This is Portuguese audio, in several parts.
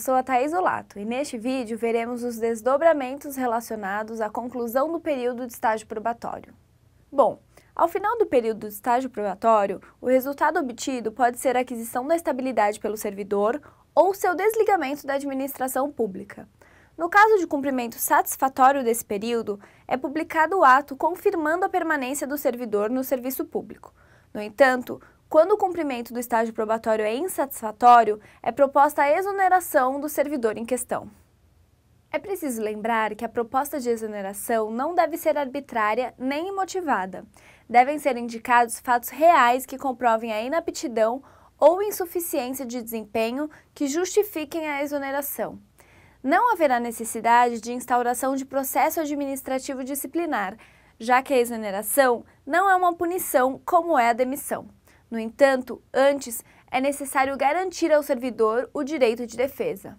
sou a Thais Olato e neste vídeo veremos os desdobramentos relacionados à conclusão do período de estágio probatório. Bom, ao final do período de estágio probatório, o resultado obtido pode ser a aquisição da estabilidade pelo servidor ou seu desligamento da administração pública. No caso de cumprimento satisfatório desse período, é publicado o ato confirmando a permanência do servidor no serviço público. No entanto, quando o cumprimento do estágio probatório é insatisfatório, é proposta a exoneração do servidor em questão. É preciso lembrar que a proposta de exoneração não deve ser arbitrária nem imotivada. Devem ser indicados fatos reais que comprovem a inaptidão ou insuficiência de desempenho que justifiquem a exoneração. Não haverá necessidade de instauração de processo administrativo disciplinar, já que a exoneração não é uma punição como é a demissão. No entanto, antes é necessário garantir ao servidor o direito de defesa.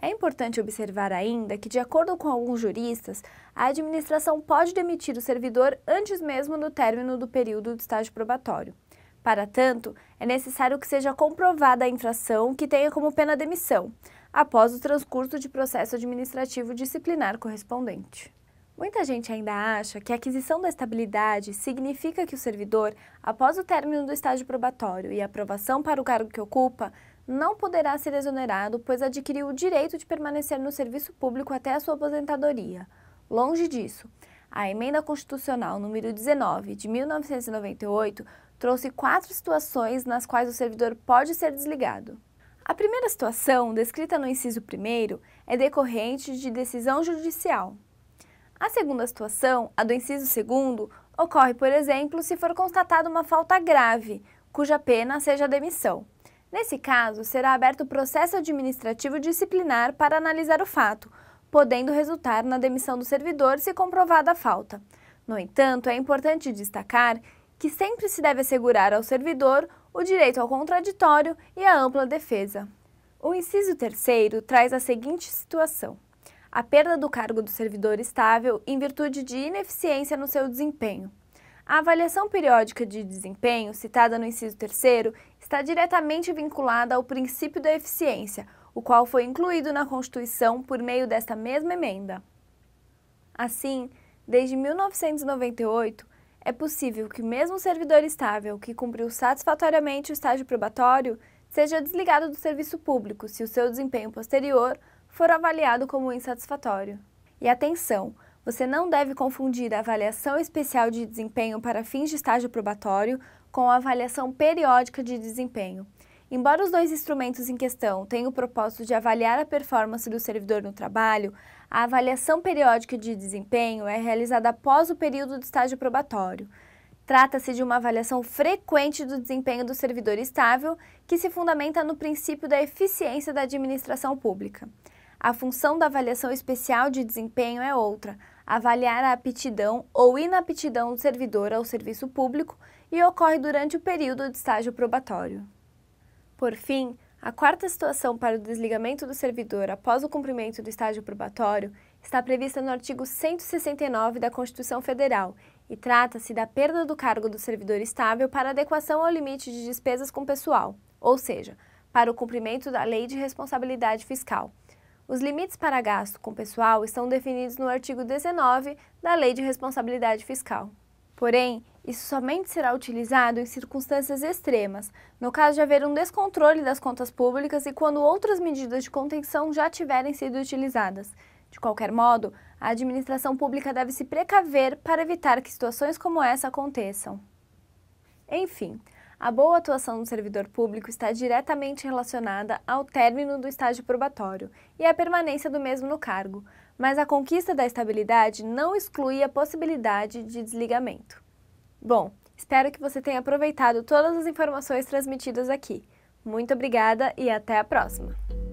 É importante observar ainda que, de acordo com alguns juristas, a administração pode demitir o servidor antes mesmo do término do período do estágio probatório. Para tanto, é necessário que seja comprovada a infração que tenha como pena a demissão, após o transcurso de processo administrativo disciplinar correspondente. Muita gente ainda acha que a aquisição da estabilidade significa que o servidor, após o término do estágio probatório e aprovação para o cargo que ocupa, não poderá ser exonerado, pois adquiriu o direito de permanecer no serviço público até a sua aposentadoria. Longe disso, a emenda constitucional número 19 de 1998 trouxe quatro situações nas quais o servidor pode ser desligado. A primeira situação, descrita no inciso 1, é decorrente de decisão judicial. A segunda situação, a do inciso segundo, ocorre, por exemplo, se for constatada uma falta grave, cuja pena seja a demissão. Nesse caso, será aberto processo administrativo disciplinar para analisar o fato, podendo resultar na demissão do servidor se comprovada a falta. No entanto, é importante destacar que sempre se deve assegurar ao servidor o direito ao contraditório e à ampla defesa. O inciso terceiro traz a seguinte situação a perda do cargo do servidor estável em virtude de ineficiência no seu desempenho. A avaliação periódica de desempenho, citada no inciso 3, está diretamente vinculada ao princípio da eficiência, o qual foi incluído na Constituição por meio desta mesma emenda. Assim, desde 1998, é possível que mesmo o servidor estável que cumpriu satisfatoriamente o estágio probatório seja desligado do serviço público se o seu desempenho posterior for avaliado como insatisfatório. E atenção, você não deve confundir a avaliação especial de desempenho para fins de estágio probatório com a avaliação periódica de desempenho. Embora os dois instrumentos em questão tenham o propósito de avaliar a performance do servidor no trabalho, a avaliação periódica de desempenho é realizada após o período de estágio probatório. Trata-se de uma avaliação frequente do desempenho do servidor estável, que se fundamenta no princípio da eficiência da administração pública. A função da avaliação especial de desempenho é outra, avaliar a aptidão ou inaptidão do servidor ao serviço público e ocorre durante o período de estágio probatório. Por fim, a quarta situação para o desligamento do servidor após o cumprimento do estágio probatório está prevista no artigo 169 da Constituição Federal e trata-se da perda do cargo do servidor estável para adequação ao limite de despesas com pessoal, ou seja, para o cumprimento da Lei de Responsabilidade Fiscal os limites para gasto com pessoal estão definidos no artigo 19 da Lei de Responsabilidade Fiscal. Porém, isso somente será utilizado em circunstâncias extremas, no caso de haver um descontrole das contas públicas e quando outras medidas de contenção já tiverem sido utilizadas. De qualquer modo, a administração pública deve se precaver para evitar que situações como essa aconteçam. Enfim, a boa atuação do servidor público está diretamente relacionada ao término do estágio probatório e à permanência do mesmo no cargo, mas a conquista da estabilidade não exclui a possibilidade de desligamento. Bom, espero que você tenha aproveitado todas as informações transmitidas aqui. Muito obrigada e até a próxima!